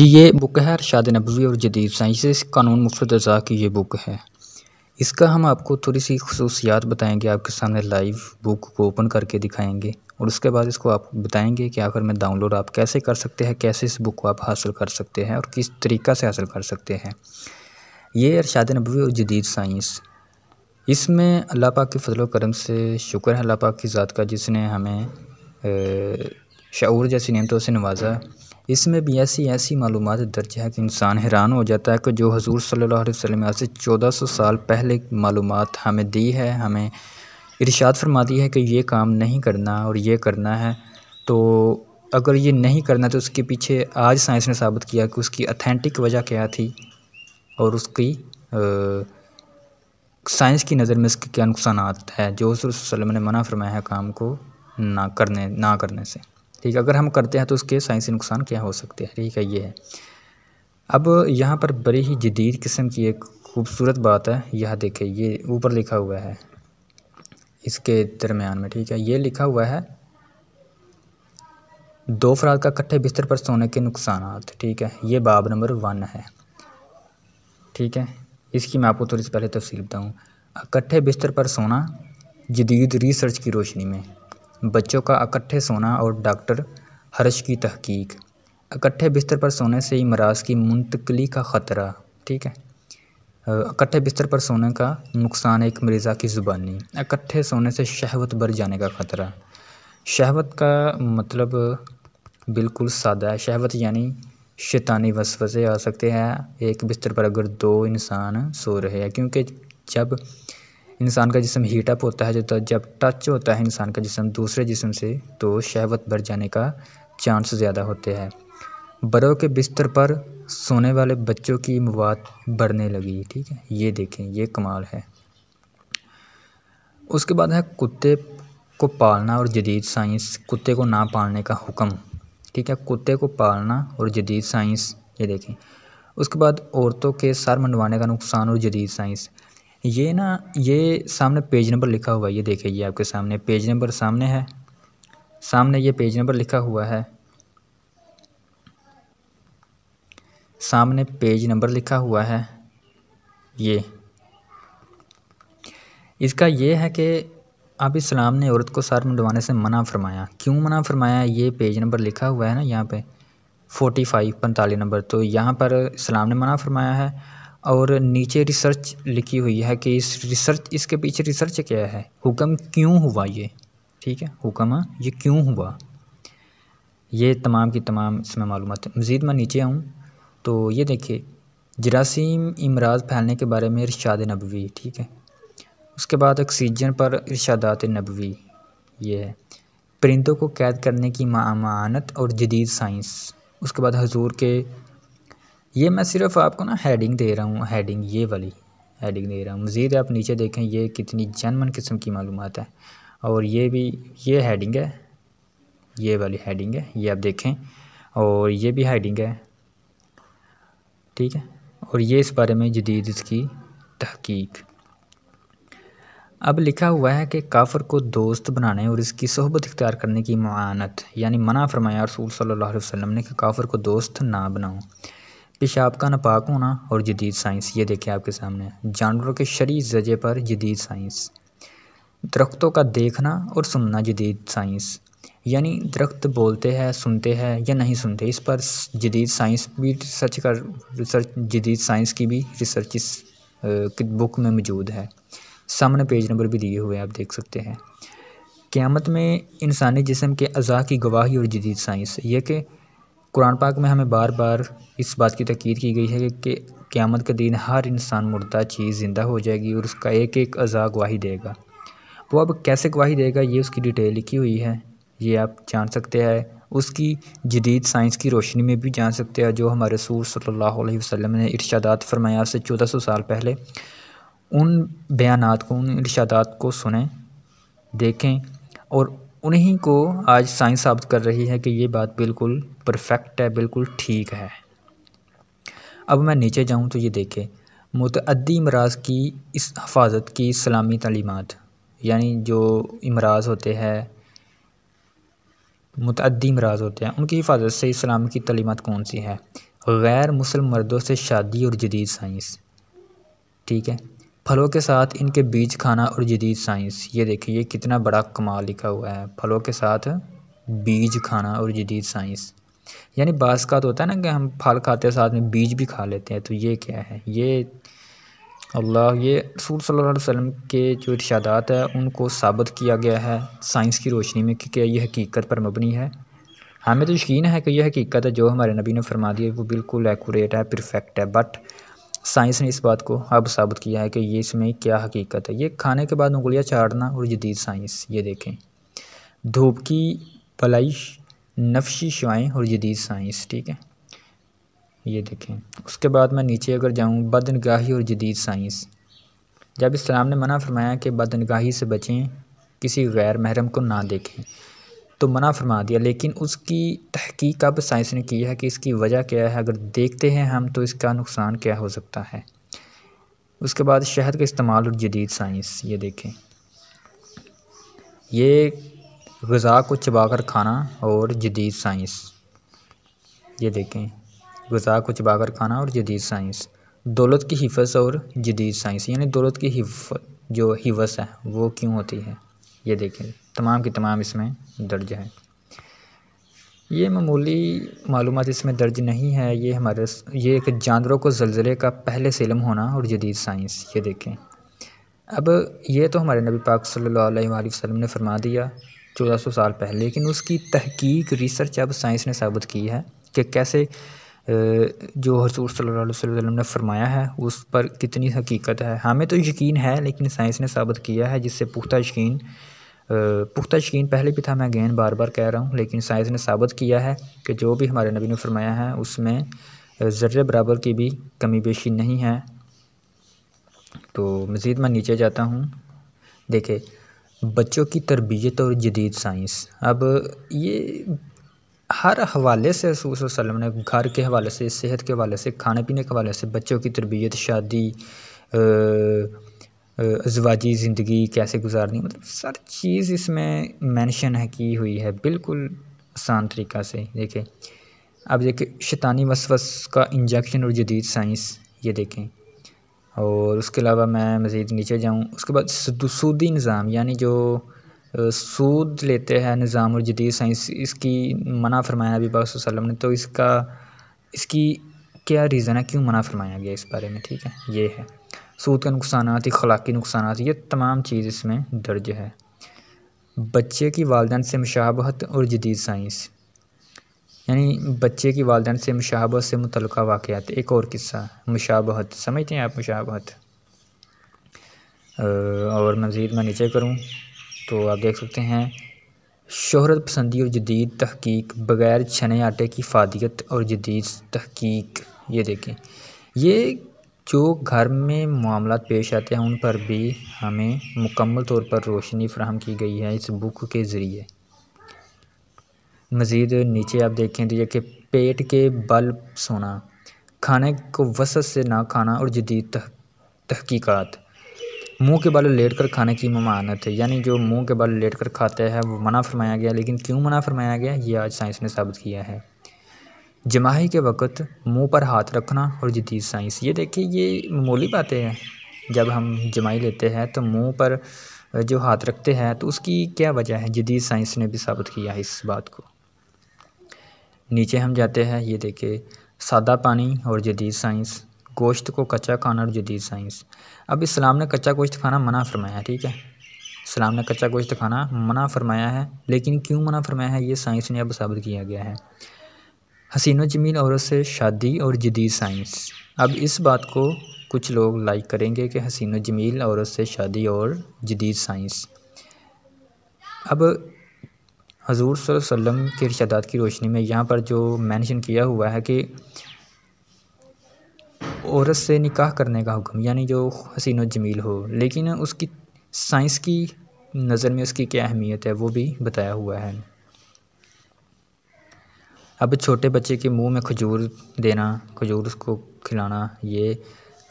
जी ये बुक है अरशाद नबवी और जदीद साइंसेस कानून मुफरत अज़ा की ये बुक है इसका हम आपको थोड़ी सी खसूसियात बताएंगे आपके सामने लाइव बुक को ओपन करके दिखाएंगे और उसके बाद इसको आप बताएंगे कि आखिर में डाउनलोड आप कैसे कर सकते हैं कैसे इस बुक को आप हासिल कर सकते हैं और किस तरीक़ा से हासिल कर सकते हैं ये अरशाद नबवी और जदीद साइंस इसमें अल्लाह पाक के फजल करम से शुक्र है अल्लाह पाक की ज़ात का जिसने हमें शूर जैसी नियमतों से नवाजा इसमें भी ऐसी ऐसी मालूम दर्ज है कि इंसान हैरान हो जाता है कि जो हजूर सल्ला वसलम से चौदह सौ साल पहले मालूम हमें दी है हमें फरमा फरमाती है कि ये काम नहीं करना और ये करना है तो अगर ये नहीं करना तो उसके पीछे आज साइंस ने साबित किया कि उसकी अथेंटिक वजह क्या थी और उसकी साइंस की नज़र में इसके क्या नुकसान है जो हजूर वसलम ने मना फरमाया है काम को ना करने ना करने से ठीक है अगर हम करते हैं तो उसके साइंसी नुकसान क्या हो सकते हैं ठीक है ये है अब यहाँ पर बड़ी ही जदीद किस्म की एक खूबसूरत बात है यह देखें ये ऊपर लिखा हुआ है इसके दरमियान में ठीक है ये लिखा हुआ है दो अफराद का इकट्ठे बिस्तर पर सोने के नुकसान ठीक है ये बाब नंबर वन है ठीक है इसकी मैं आपको थोड़ी सी पहले तफसील बताऊँ इकट्ठे बिस्तर पर सोना जदीद रिसर्च की रोशनी में बच्चों का इकट्ठे सोना और डॉक्टर हर्ष की तहकीक इकट्ठे बिस्तर पर सोने से मराज की मुंतकली का ख़तरा ठीक है इकट्ठे बिस्तर पर सोने का नुकसान एक मरीज़ा की ज़ुबानी इकट्ठे सोने से शहवत बढ़ जाने का ख़तरा शहवत का मतलब बिल्कुल सादा है शहवत यानी शैतानी वसवसे आ सकते हैं एक बिस्तर पर अगर दो इंसान सो रहे हैं क्योंकि जब इंसान का जिसम हीटअप होता है जो तो जब टच होता है इंसान का जिसम दूसरे जिसम से तो शहवत भर जाने का चांस ज़्यादा होते हैं बड़ों के बिस्तर पर सोने वाले बच्चों की मवाद बढ़ने लगी ठीक है ये देखें ये कमाल है उसके बाद है कुत्ते को पालना और जदीद साइंस कुत्ते को ना पालने का हुक्म ठीक है कुत्ते को पालना और जदीद साइंस ये देखें उसके बाद औरतों के सर मंडवाने का नुकसान और जदीद साइंस ये ना ये सामने पेज नंबर लिखा हुआ है ये देखिए ये आपके सामने पेज नंबर सामने है सामने ये पेज नंबर लिखा हुआ है सामने पेज नंबर लिखा हुआ है ये इसका ये है कि अब इस्लाम ने औरत को सर मंडवाने से मना फरमाया क्यों मना फरमाया ये पेज नंबर लिखा हुआ है ना यहाँ पे फोर्टी फाइव पैंतालीस नंबर तो यहाँ पर इस्लाम ने मना फरमाया है और नीचे रिसर्च लिखी हुई है कि इस रिसर्च इसके पीछे रिसर्च क्या है हुक्म क्यों हुआ ये ठीक है हुक्म ये क्यों हुआ ये तमाम की तमाम इसमें मालूम है मज़ीद मैं नीचे आऊँ तो ये देखिए जरासीम इमराज फैलने के बारे में इरशाद नबवी ठीक है उसके बाद ऑक्सीजन पर इरशादात नबवी ये है परिंदों को कैद करने की मानत और जदीद साइंस उसके बाद हजूर के ये मैं सिर्फ आपको ना हेडिंग दे रहा हूँ हेडिंग ये वाली हेडिंग दे रहा हूँ मज़ीद आप नीचे देखें ये कितनी जनमन किस्म की मालूम है और ये भी ये हेडिंग है ये वाली हेडिंग है ये आप देखें और ये भी हेडिंग है ठीक है और ये इस बारे में जदीद इसकी तहकीक अब लिखा हुआ है कि काफर को दोस्त बनाने और इसकी सहबत इख्तियार करने की मानत यानी मना फरमाया रसूल सल्लल्लाहु अलैहि वसल्लम ने कि काफर को दोस्त ना बनाओ पेशाब का नापाक होना और जदीद साइंस ये देखें आपके सामने जानवरों के शरी जजे पर जदीद साइंस दरख्तों का देखना और सुनना जदीद साइंस यानी दरख्त बोलते हैं सुनते हैं या नहीं सुनते इस पर जदीद साइंस भी रिसर्च कर रिसर्च जदीद साइंस की भी रिसर्च इस बुक में मौजूद है सामने पेज नंबर भी दिए हुए आप देख सकते हैं क़्यामत में इंसानी जिसम के अज़ा की गवाही और जदीद साइंस यह कि कुरान पाक में हमें बार बार इस बात की तकीद की गई है कि क़्यामत के दिन हर इंसान मुर्दा चीज़ ज़िंदा हो जाएगी और उसका एक एक अज़ा गवाही देगा वो अब कैसे गवाही देगा ये उसकी डिटेल लिखी हुई है ये आप जान सकते हैं उसकी जदीद साइंस की रोशनी में भी जान सकते हैं जो हमारे सूर सल्ला वसलम ने इर्शादात फरमाया से चौदह सौ साल पहले उन बयान को उन इर्शादात को सुने देखें और उन्हीं को आज साइंस साबित कर रही है कि ये बात बिल्कुल परफेक्ट है बिल्कुल ठीक है अब मैं नीचे जाऊँ तो ये देखें मतदी इमराज की इस हफाजत की इस्लामी तलीमत यानी जो इमराज होते हैं मतदी इमराज होते हैं उनकी हिफाजत से इस्लाम की तलीमत कौन सी है गैर मुसलम मर्दों से शादी और जदीद साइंस ठीक है फलों के साथ इनके बीज खाना और जदीद साइंस ये देखिए ये कितना बड़ा कमाल लिखा हुआ है फलों के साथ बीज खाना और जदीद साइंस यानी बास का तो होता है ना कि हम फल खाते हैं साथ में बीज भी खा लेते हैं तो ये क्या है ये अल्लाह ये रसूल सल्लल्लाहु अलैहि वसल्लम के जो इर्शादात है उनको साबित किया गया है साइंस की रोशनी में क्योंकि ये हकीकत पर मबनी है हमें तो यकीन है कि यह हकीकत है जो हमारे नबी ने फरमा दी है वो बिल्कुल एकूरेट है परफेक्ट है बट साइंस ने इस बात को अब साबित किया है कि ये इसमें क्या हकीकत है ये खाने के बाद उंगलियाँ चाटना और जदीद साइंस ये देखें धूप की पलाइश नफशी शवाएँ और जदीद साइंस ठीक है ये देखें उसके बाद मैं नीचे अगर जाऊँ बदनगाही और जदीद साइंस जब इस्लाम ने मना फरमाया कि बदनगाही से बचें किसी गैर महरम को ना देखें तो मना फरमा दिया लेकिन उसकी तहकीक अब साइंस ने की है कि इसकी वजह क्या है अगर देखते हैं हम तो इसका नुकसान क्या हो सकता है उसके बाद शहद का इस्तेमाल और जदीद साइंस ये देखें ये गज़ा को चबाकर खाना और जदीद साइंस ये देखें गज़ा को चबाकर खाना और जदीद साइंस दौलत की हिफस और जदीद साइंस यानी दौलत की हिफ जो हिवस है वो क्यों होती है ये देखें तमाम की तमाम इसमें दर्ज है ये मामूली मालूम इसमें दर्ज नहीं है ये हमारे ये एक जानवरों को जलजिले का पहले सेलम होना और जदीद साइंस ये देखें अब ये तो हमारे नबी पाक सल्लल्लाहु अलैहि वसल्लम ने फरमा दिया चौदह सौ साल पहले लेकिन उसकी तहकीक रिसर्च अब साइंस ने साबित की है कि कैसे जो हजूर सल्ला वसल्लम ने फरमाया है उस पर कितनी हकीकत है हमें तो यकीन है लेकिन साइंस ने साबित किया है जिससे पुख्ता यकीन पुख्ता यकीन पहले भी था मैं गेंद बार बार कह रहा हूँ लेकिन साइंस ने साबित किया है कि जो भी हमारे नबी ने फरमाया है उसमें ज़र्रे बराबर की भी कमी बेशी नहीं है तो मज़ीद मैं नीचे जाता हूँ देखे बच्चों की तरबियत और जदीद साइंस अब ये हर हवाले से रसूल ने घर के हवाले से सेहत के हवाले से खाने पीने के हवाले से बच्चों की तरबियत शादी अजवाजी ज़िंदगी कैसे गुजारनी मतलब सर चीज़ इसमें मेंशन है की हुई है बिल्कुल आसान तरीक़ा से देखें अब देखें शैतानी वसवस का इंजेक्शन और जदीद साइंस ये देखें और उसके अलावा मैं मज़ीद नीचे जाऊँ उसके बाद सूदी निज़ाम यानी जो सूद लेते हैं निज़ाम और जदीद साइंस इसकी मना फरमाया अभी वसल्लम ने तो इसका इसकी क्या रीज़न है क्यों मना फरमाया गया इस बारे में ठीक है ये है सूद का नुकसान अखलाकी नुकसान ये तमाम चीज़ इसमें दर्ज है बच्चे की वालदेन से मुशाबहत और जदीद साइंस यानी बच्चे की वालदेन से मुशाबहत से मुतल वाक़ात एक और किस्सा मुशाबहत समझते हैं आप मुशाबहत और मज़ीद मैं नीचे करूँ तो आप देख सकते हैं शहरत पसंदी और जदीद तहकीक बग़ैर छने आटे की फादियत और जदीद तहकीक ये देखें ये जो घर में मामला पेश आते हैं उन पर भी हमें मुकम्मल तौर पर रोशनी फ्राहम की गई है इस बुक के ज़रिए मज़ीद नीचे आप देखें तो यह कि पेट के बल सोना खाने को वसत से ना खाना और जदीद तह, तहकीक़ात मुंह के बल लेट कर खाने की ममानत है यानी जो मुंह के बल लेट कर खाते हैं वो मना फरमाया गया लेकिन क्यों मना फरमाया गया ये आज साइंस ने साबित किया है जमाही के वक़्त मुंह पर हाथ रखना और जदीद साइंस ये देखिए ये मामूली बातें हैं जब हम जमाही लेते हैं तो मुंह पर जो हाथ रखते हैं तो उसकी क्या वजह है जदीद साइंस ने भी साबित किया है इस बात को नीचे हम जाते हैं ये देखिए सादा पानी और जदीद साइंस गोश्त को कच्चा खाना और जदीद साइंस अब इस्लाम ने कच्चा गोश्त खाना मना फरमाया है ठीक है इस्लाम ने कच्चा गोश्त खाना मना फरमाया है लेकिन क्यों मना फरमाया है ये साइंस ने अब साबित किया गया है हसीनो जमील औरत से शादी और जदीद साइंस अब इस बात को कुछ लोग लाइक करेंगे कि हसीनो जमील औरत से शादी और जदीद साइंस अब हजूर सल्लम के इर्शादात की रोशनी में यहाँ पर जो मेंशन किया हुआ है कि औरत से निकाह करने का हुक्म यानी जो हसीनो जमील हो लेकिन उसकी साइंस की नज़र में उसकी क्या अहमियत है वो भी बताया हुआ है अब छोटे बच्चे के मुंह में खजूर देना खजूर उसको खिलाना ये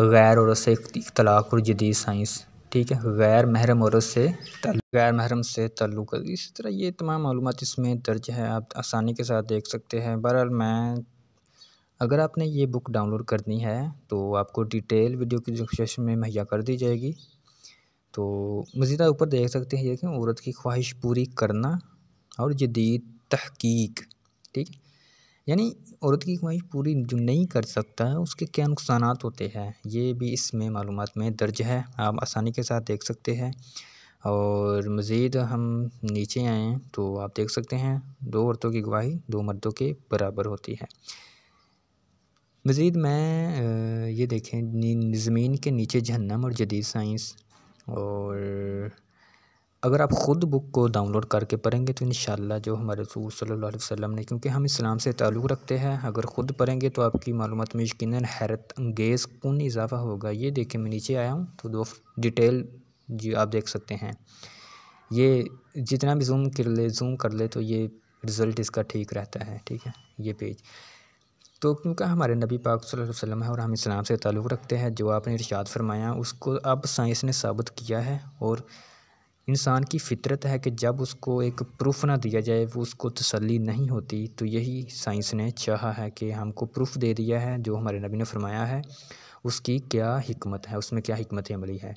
गैर औरत से इख्तलाक और जदीद साइंस ठीक है गैर महरम औरत से गैर महरम से तल्लुक़ इस तरह ये तमाम मालूम इसमें दर्ज है आप आसानी के साथ देख सकते हैं बहरहाल मैं अगर आपने ये बुक डाउनलोड करनी है तो आपको डिटेल वीडियो की डिस्क्रिप्शन में मुहैया कर दी जाएगी तो मज़ीद ऊपर देख सकते हैं ये कि औरत की ख्वाहिश पूरी करना और जदीद तहकीक ठीक है यानी औरत की ख्वाहिश पूरी जो नहीं कर सकता है उसके क्या नुकसान होते हैं ये भी इसमें मालूम में दर्ज है आप आसानी के साथ देख सकते हैं और मज़ीद हम नीचे आएँ तो आप देख सकते हैं दो औरतों की गवाही दो मर्दों के बराबर होती है मज़ीद मैं ये देखें ज़मीन के नीचे जहन्नम और जदीद साइंस और अगर आप ख़ुद बुक को डाउनलोड करके पढ़ेंगे तो इन जो हमारे रसूल सल्लल्लाहु अलैहि वसल्लम ने क्योंकि हम इस्लाम से ताल्लुक़ रखते हैं अगर ख़ुद पढ़ेंगे तो आपकी मालूम में यकीन हैरत अंगेज़ कन इजाफ़ा होगा ये देखें मैं नीचे आया हूँ तो दो डिटेल जी आप देख सकते हैं ये जितना भी जूम कर ले जूम कर ले तो ये रिज़ल्ट इसका ठीक रहता है ठीक है ये पेज तो क्योंकि हमारे नबी पाक सल्लल्लाहु अलैहि वसल्लम है और हम इस्लाम से ताल्लुक़ रखते हैं जो आपने इर्शाद फरमाया उसको अब साइंस ने साबित किया है और इंसान की फ़ितरत है कि जब उसको एक प्रूफ ना दिया जाए वो उसको तसल्ली नहीं होती तो यही साइंस ने चाहा है कि हमको प्रूफ दे दिया है जो हमारे नबी ने फरमाया है उसकी क्या हिकमत है उसमें क्या हमत अमली है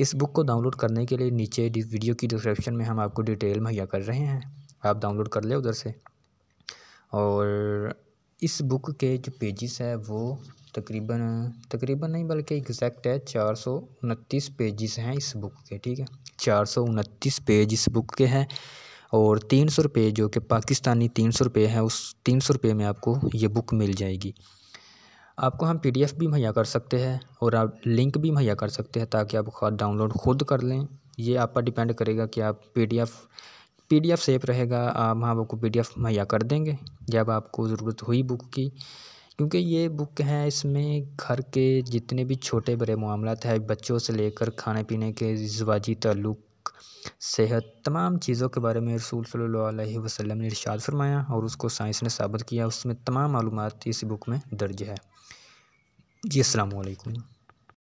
इस बुक को डाउनलोड करने के लिए नीचे वीडियो की डिस्क्रिप्शन में हम आपको डिटेल मुहैया कर रहे हैं आप डाउनलोड कर लें उधर से और इस बुक के जो पेजेस है वो तकरीबन तकरीबन नहीं बल्कि एग्जैक्ट है चार सौ उनतीस पेजस हैं इस बुक के ठीक है चार सौ उनतीस पेज इस बुक के हैं और तीन सौ रुपये जो कि पाकिस्तानी तीन सौ रुपये हैं उस तीन सौ रुपये में आपको ये बुक मिल जाएगी आपको हम पीडीएफ भी मुहैया कर सकते हैं और आप लिंक भी मुहैया कर सकते हैं ताकि आप खुद डाउनलोड खुद कर लें ये आप पर डिपेंड करेगा कि आप पीडीएफ पीडीएफ सेफ रहेगा आप हम आपको पीडीएफ मुहैया कर देंगे जब आपको ज़रूरत हुई बुक की क्योंकि ये बुक है इसमें घर के जितने भी छोटे बड़े मामला है बच्चों से लेकर खाने पीने के जवाजी तल्लुक सेहत तमाम चीज़ों के बारे में रसूल सल्ला वसलम ने इर्शाद फरमाया और उसको साइंस ने साबित किया उसमें तमाम मालूम इस बुक में दर्ज है जी अल्लाम